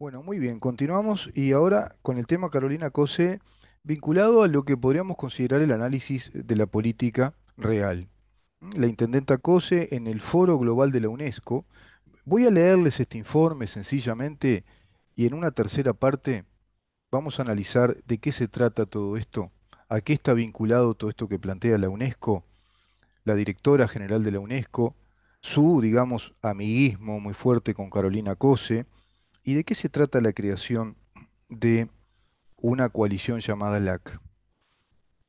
Bueno, muy bien, continuamos y ahora con el tema Carolina Cose, vinculado a lo que podríamos considerar el análisis de la política real. La intendenta Cose en el Foro Global de la UNESCO. Voy a leerles este informe sencillamente y en una tercera parte vamos a analizar de qué se trata todo esto, a qué está vinculado todo esto que plantea la UNESCO, la directora general de la UNESCO, su, digamos, amiguismo muy fuerte con Carolina Cose ¿Y de qué se trata la creación de una coalición llamada LAC?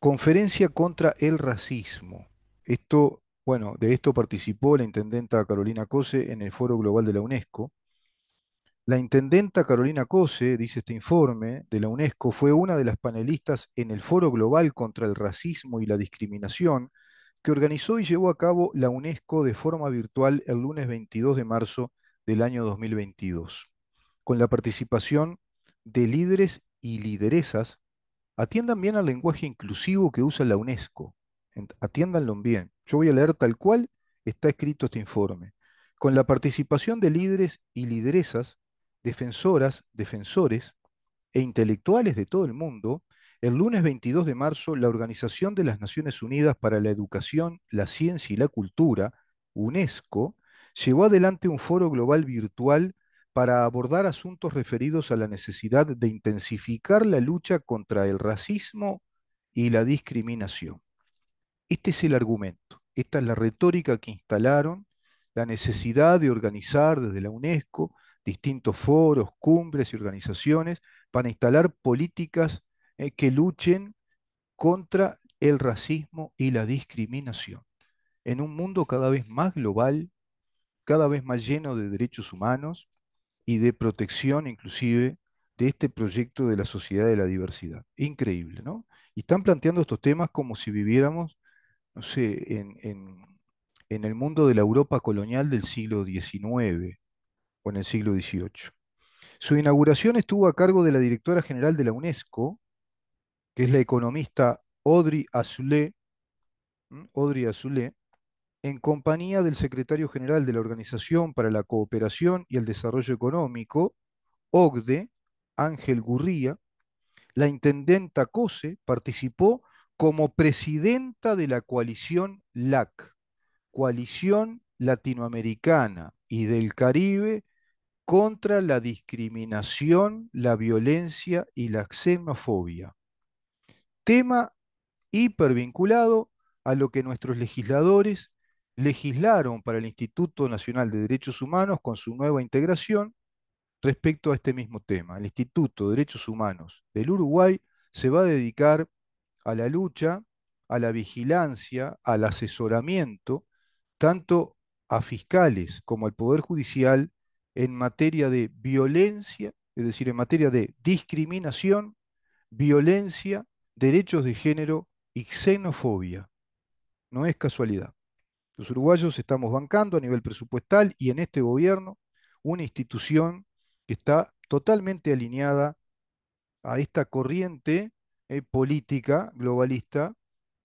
Conferencia contra el racismo. Esto, bueno, de esto participó la intendenta Carolina Cose en el Foro Global de la UNESCO. La intendenta Carolina Cose, dice este informe de la UNESCO, fue una de las panelistas en el Foro Global contra el Racismo y la Discriminación que organizó y llevó a cabo la UNESCO de forma virtual el lunes 22 de marzo del año 2022 con la participación de líderes y lideresas, atiendan bien al lenguaje inclusivo que usa la UNESCO. Atiéndanlo bien. Yo voy a leer tal cual está escrito este informe. Con la participación de líderes y lideresas, defensoras, defensores e intelectuales de todo el mundo, el lunes 22 de marzo, la Organización de las Naciones Unidas para la Educación, la Ciencia y la Cultura, UNESCO, llevó adelante un foro global virtual para abordar asuntos referidos a la necesidad de intensificar la lucha contra el racismo y la discriminación. Este es el argumento, esta es la retórica que instalaron, la necesidad de organizar desde la UNESCO distintos foros, cumbres y organizaciones para instalar políticas eh, que luchen contra el racismo y la discriminación. En un mundo cada vez más global, cada vez más lleno de derechos humanos, y de protección inclusive de este proyecto de la sociedad de la diversidad. Increíble, ¿no? Y están planteando estos temas como si viviéramos, no sé, en, el mundo de la Europa colonial del siglo XIX o en el siglo XVIII. Su inauguración estuvo a cargo de la directora general de la UNESCO, que es la economista Audrey Azoulay, Audrey Azoulay, en compañía del secretario general de la Organización para la Cooperación y el Desarrollo Económico, OCDE, Ángel Gurría, la intendenta Cose participó como presidenta de la coalición LAC, Coalición Latinoamericana y del Caribe contra la discriminación, la violencia y la xenofobia. Tema hipervinculado a lo que nuestros legisladores legislaron para el Instituto Nacional de Derechos Humanos con su nueva integración respecto a este mismo tema. El Instituto de Derechos Humanos del Uruguay se va a dedicar a la lucha, a la vigilancia, al asesoramiento, tanto a fiscales como al Poder Judicial en materia de violencia, es decir, en materia de discriminación, violencia, derechos de género y xenofobia. No es casualidad. Los uruguayos estamos bancando a nivel presupuestal y en este gobierno una institución que está totalmente alineada a esta corriente eh, política globalista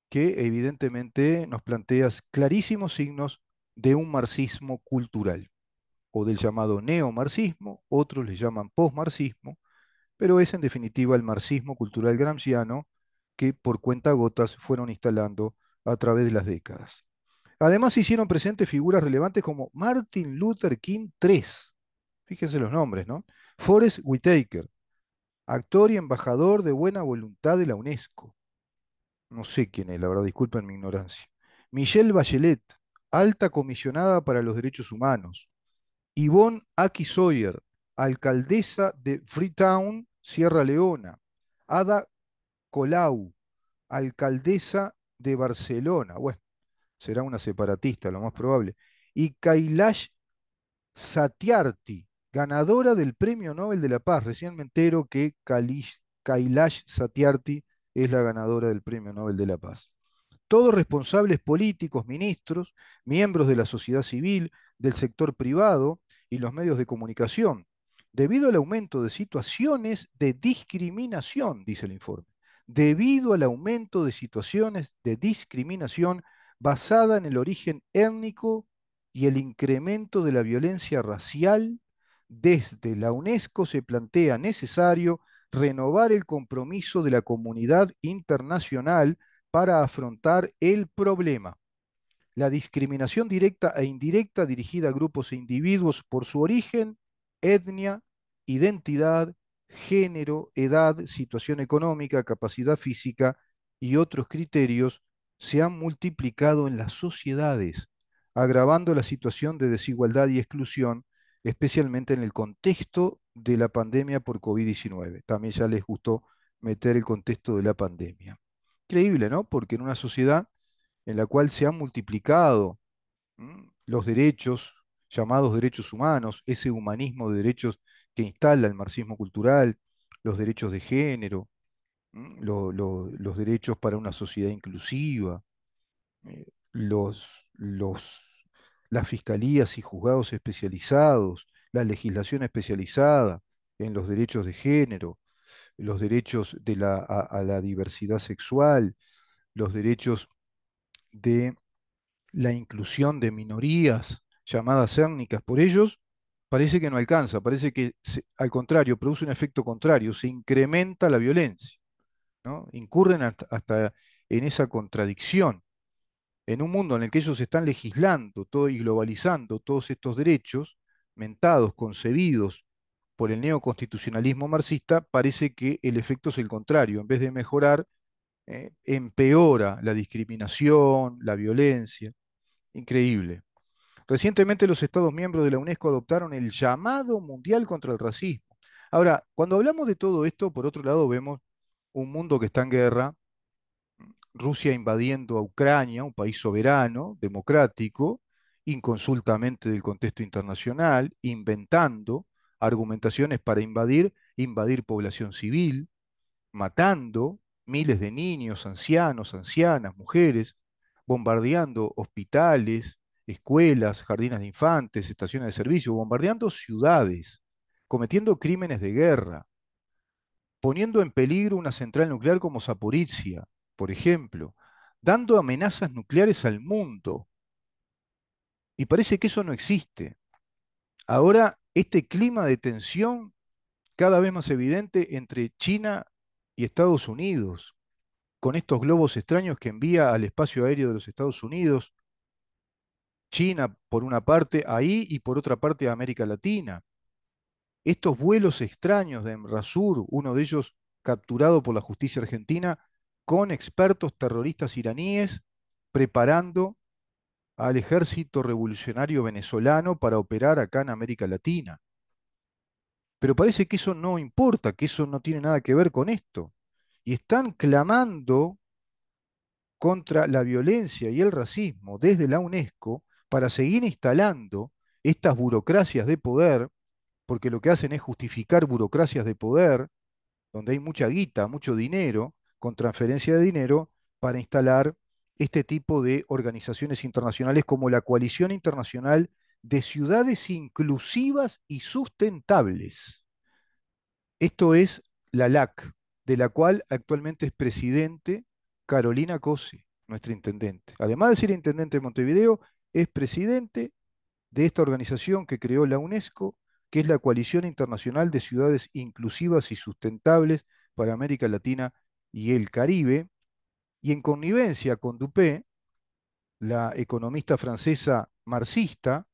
que evidentemente nos plantea clarísimos signos de un marxismo cultural o del llamado neomarxismo, otros le llaman posmarxismo, pero es en definitiva el marxismo cultural gramsciano que por cuenta gotas fueron instalando a través de las décadas. Además, se hicieron presentes figuras relevantes como Martin Luther King III, fíjense los nombres, ¿no? Forrest Whitaker, actor y embajador de buena voluntad de la UNESCO. No sé quién es, la verdad, disculpen mi ignorancia. Michelle Bachelet, alta comisionada para los derechos humanos. Yvonne Aki Sawyer, alcaldesa de Freetown, Sierra Leona. Ada Colau, alcaldesa de Barcelona. Bueno, será una separatista, lo más probable. Y Kailash Satyarthi, ganadora del Premio Nobel de la Paz. Recién me entero que Kailash Satyarthi es la ganadora del Premio Nobel de la Paz. Todos responsables políticos, ministros, miembros de la sociedad civil, del sector privado y los medios de comunicación, debido al aumento de situaciones de discriminación, dice el informe, debido al aumento de situaciones de discriminación basada en el origen étnico y el incremento de la violencia racial, desde la UNESCO se plantea necesario renovar el compromiso de la comunidad internacional para afrontar el problema. La discriminación directa e indirecta dirigida a grupos e individuos por su origen, etnia, identidad, género, edad, situación económica, capacidad física y otros criterios se han multiplicado en las sociedades, agravando la situación de desigualdad y exclusión, especialmente en el contexto de la pandemia por COVID-19. También ya les gustó meter el contexto de la pandemia. Increíble, ¿no? Porque en una sociedad en la cual se han multiplicado los derechos, llamados derechos humanos, ese humanismo de derechos que instala el marxismo cultural, los derechos de género, los derechos para una sociedad inclusiva, eh, los, las fiscalías y juzgados especializados, la legislación especializada en los derechos de género, los derechos a, la diversidad sexual, los derechos de la inclusión de minorías llamadas étnicas por ellos, parece que no alcanza, parece que al contrario, produce un efecto contrario, se incrementa la violencia. Incurren hasta, en esa contradicción. En un mundo en el que ellos están legislando todo y globalizando todos estos derechos, mentados, concebidos por el neoconstitucionalismo marxista, parece que el efecto es el contrario. En vez de mejorar, eh, empeora la discriminación, la violencia. Increíble. Recientemente los Estados miembros de la UNESCO adoptaron el llamado mundial contra el racismo. Ahora, cuando hablamos de todo esto, por otro lado, vemos un mundo que está en guerra, Rusia invadiendo a Ucrania, un país soberano, democrático, inconsultamente del contexto internacional, inventando argumentaciones para invadir, invadir población civil, matando miles de niños, ancianos, ancianas, mujeres, bombardeando hospitales, escuelas, jardines de infantes, estaciones de servicio, bombardeando ciudades, cometiendo crímenes de guerra, poniendo en peligro una central nuclear como Zaporizhia, por ejemplo, dando amenazas nucleares al mundo. Y parece que eso no existe. Ahora, este clima de tensión cada vez más evidente entre China y Estados Unidos, con estos globos extraños que envía al espacio aéreo de los Estados Unidos, China por una parte ahí y por otra parte América Latina estos vuelos extraños de Emrasur, uno de ellos capturado por la justicia argentina, con expertos terroristas iraníes preparando al ejército revolucionario venezolano para operar acá en América Latina. Pero parece que eso no importa, que eso no tiene nada que ver con esto. Y están clamando contra la violencia y el racismo desde la UNESCO para seguir instalando estas burocracias de poder porque lo que hacen es justificar burocracias de poder, donde hay mucha guita, mucho dinero, con transferencia de dinero, para instalar este tipo de organizaciones internacionales como la Coalición Internacional de Ciudades Inclusivas y Sustentables. Esto es la LAC, de la cual actualmente es presidente Carolina Cose, nuestra intendente. Además de ser intendente de Montevideo, es presidente de esta organización que creó la UNESCO que es la Coalición Internacional de Ciudades Inclusivas y Sustentables para América Latina y el Caribe, y en connivencia con Dupé, la economista francesa marxista,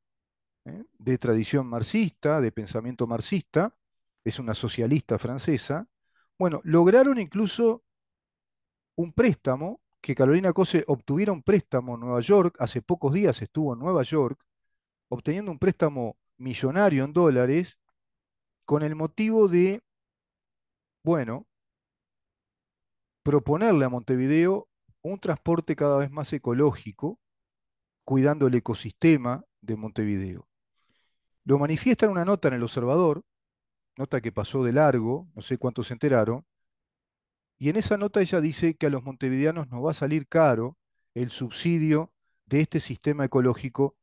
¿eh? de tradición marxista, de pensamiento marxista, es una socialista francesa, bueno, lograron incluso un préstamo, que Carolina Cose obtuviera un préstamo en Nueva York, hace pocos días estuvo en Nueva York, obteniendo un préstamo millonario en dólares con el motivo de, bueno, proponerle a Montevideo un transporte cada vez más ecológico, cuidando el ecosistema de Montevideo. Lo manifiesta en una nota en El Observador, nota que pasó de largo, no sé cuántos se enteraron, y en esa nota ella dice que a los montevideanos nos va a salir caro el subsidio de este sistema ecológico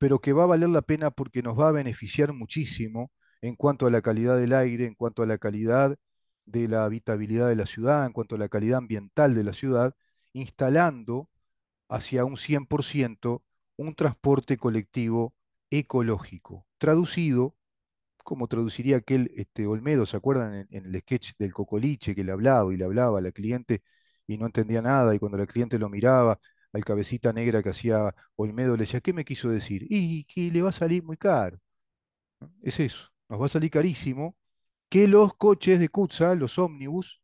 pero que va a valer la pena porque nos va a beneficiar muchísimo en cuanto a la calidad del aire, en cuanto a la calidad de la habitabilidad de la ciudad, en cuanto a la calidad ambiental de la ciudad, instalando hacia un 100% un transporte colectivo ecológico, traducido, como traduciría aquel este, Olmedo, ¿se acuerdan en, en, el sketch del Cocoliche que le hablaba y le hablaba a la cliente y no entendía nada y cuando la cliente lo miraba al cabecita negra que hacía Olmedo, le decía, ¿qué me quiso decir? Y que le va a salir muy caro. Es eso, nos va a salir carísimo que los coches de Kutza, los ómnibus,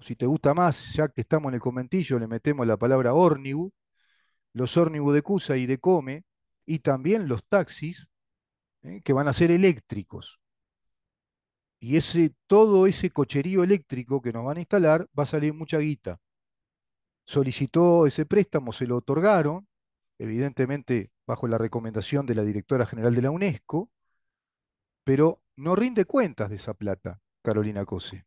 si te gusta más, ya que estamos en el comentillo, le metemos la palabra órnibus, los órnibus de Cusa y de Come, y también los taxis, ¿eh? que van a ser eléctricos. Y ese, todo ese cocherío eléctrico que nos van a instalar va a salir mucha guita solicitó ese préstamo, se lo otorgaron, evidentemente bajo la recomendación de la directora general de la UNESCO, pero no rinde cuentas de esa plata, Carolina Cose.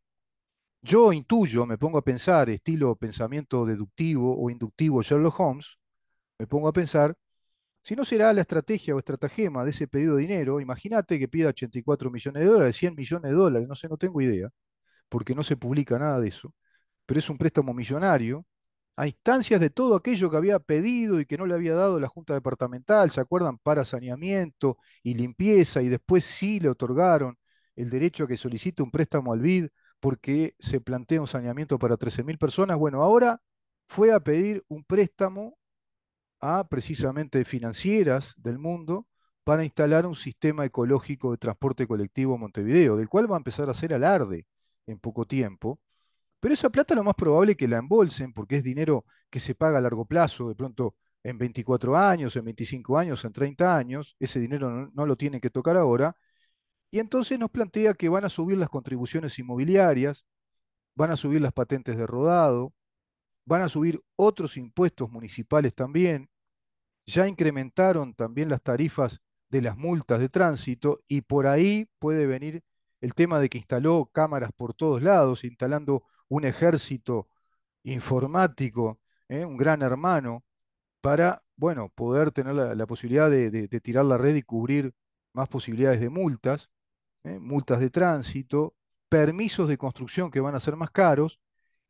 Yo intuyo, me pongo a pensar, estilo pensamiento deductivo o inductivo Sherlock Holmes, me pongo a pensar, si no será la estrategia o estratagema de ese pedido de dinero, imagínate que pida 84 millones de dólares, 100 millones de dólares, no sé, no tengo idea, porque no se publica nada de eso, pero es un préstamo millonario a instancias de todo aquello que había pedido y que no le había dado la Junta Departamental, ¿se acuerdan? Para saneamiento y limpieza, y después sí le otorgaron el derecho a que solicite un préstamo al BID porque se plantea un saneamiento para 13.000 personas. Bueno, ahora fue a pedir un préstamo a precisamente financieras del mundo para instalar un sistema ecológico de transporte colectivo en Montevideo, del cual va a empezar a hacer alarde en poco tiempo, pero esa plata lo más probable es que la embolsen porque es dinero que se paga a largo plazo, de pronto en 24 años, en 25 años, en 30 años, ese dinero no, no lo tienen que tocar ahora, y entonces nos plantea que van a subir las contribuciones inmobiliarias, van a subir las patentes de rodado, van a subir otros impuestos municipales también, ya incrementaron también las tarifas de las multas de tránsito y por ahí puede venir el tema de que instaló cámaras por todos lados, instalando un ejército informático, ¿eh? un gran hermano, para, bueno, poder tener la, posibilidad de, tirar la red y cubrir más posibilidades de multas, ¿eh? multas de tránsito, permisos de construcción que van a ser más caros,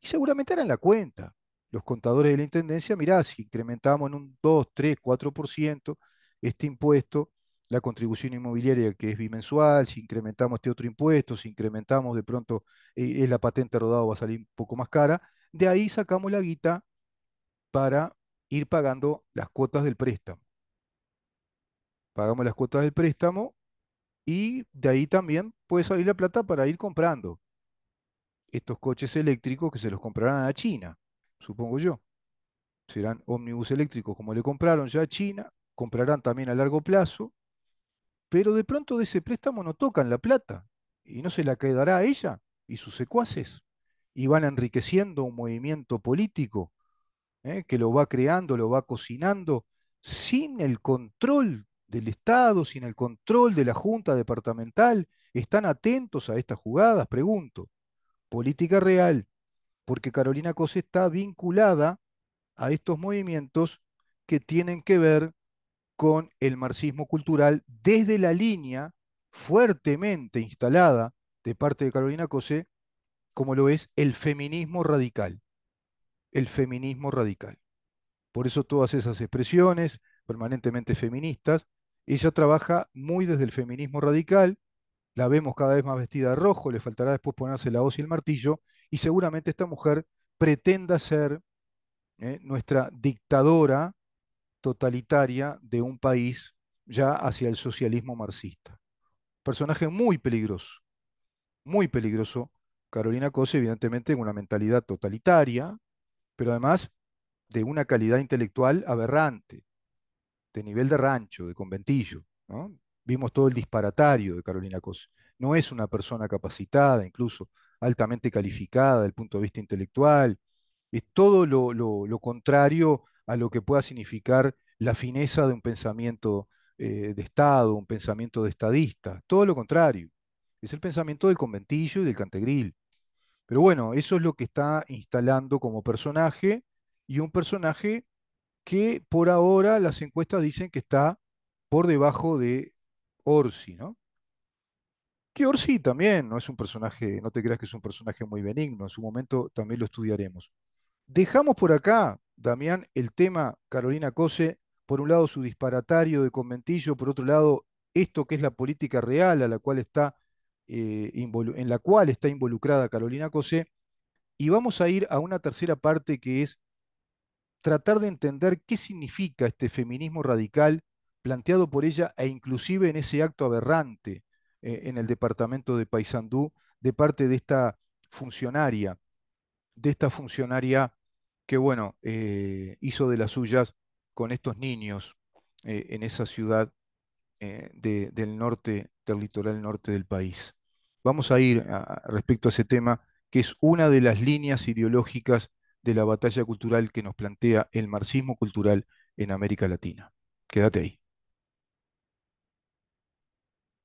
y seguramente en la cuenta. Los contadores de la Intendencia, mirá, si incrementamos en un 2, 3, 4% este impuesto, la contribución inmobiliaria que es bimensual, si incrementamos este otro impuesto, si incrementamos de pronto eh, eh la patente rodado va a salir un poco más cara, de ahí sacamos la guita para ir pagando las cuotas del préstamo. Pagamos las cuotas del préstamo y de ahí también puede salir la plata para ir comprando estos coches eléctricos que se los comprarán a China, supongo yo. Serán ómnibus eléctricos como le compraron ya a China, comprarán también a largo plazo pero de pronto de ese préstamo no tocan la plata y no se la quedará a ella y sus secuaces y van enriqueciendo un movimiento político ¿eh? que lo va creando, lo va cocinando sin el control del Estado, sin el control de la Junta Departamental. ¿Están atentos a estas jugadas? Pregunto. Política real, porque Carolina Cose está vinculada a estos movimientos que tienen que ver con el marxismo cultural desde la línea fuertemente instalada de parte de Carolina Cosé, como lo es el feminismo radical. El feminismo radical. Por eso todas esas expresiones permanentemente feministas, ella trabaja muy desde el feminismo radical, la vemos cada vez más vestida de rojo, le faltará después ponerse la hoz y el martillo, y seguramente esta mujer pretenda ser eh, nuestra dictadora totalitaria de un país ya hacia el socialismo marxista. Personaje muy peligroso, muy peligroso. Carolina Cose, evidentemente, en una mentalidad totalitaria, pero además de una calidad intelectual aberrante, de nivel de rancho, de conventillo. Vimos todo el disparatario de Carolina Cose. No es una persona capacitada, incluso altamente calificada desde el punto de vista intelectual. Es todo lo, lo, lo contrario a lo que pueda significar la fineza de un pensamiento eh, de Estado, un pensamiento de estadista. Todo lo contrario. Es el pensamiento del conventillo y del cantegril. Pero bueno, eso es lo que está instalando como personaje y un personaje que por ahora las encuestas dicen que está por debajo de Orsi, ¿no? Que Orsi también no es un personaje, no te creas que es un personaje muy benigno, en su momento también lo estudiaremos. Dejamos por acá, Damián, el tema Carolina Cose, por un lado su disparatario de conventillo, por otro lado esto que es la política real a la cual está, eh, en la cual está involucrada Carolina Cose, y vamos a ir a una tercera parte que es tratar de entender qué significa este feminismo radical planteado por ella e inclusive en ese acto aberrante eh, en el departamento de Paysandú de parte de esta funcionaria, de esta funcionaria que bueno, eh, hizo de las suyas con estos niños eh, en esa ciudad eh, del norte, territorial litoral norte del país. Vamos a ir respecto a ese tema, que es una de las líneas ideológicas de la batalla cultural que nos plantea el marxismo cultural en América Latina. Quédate ahí.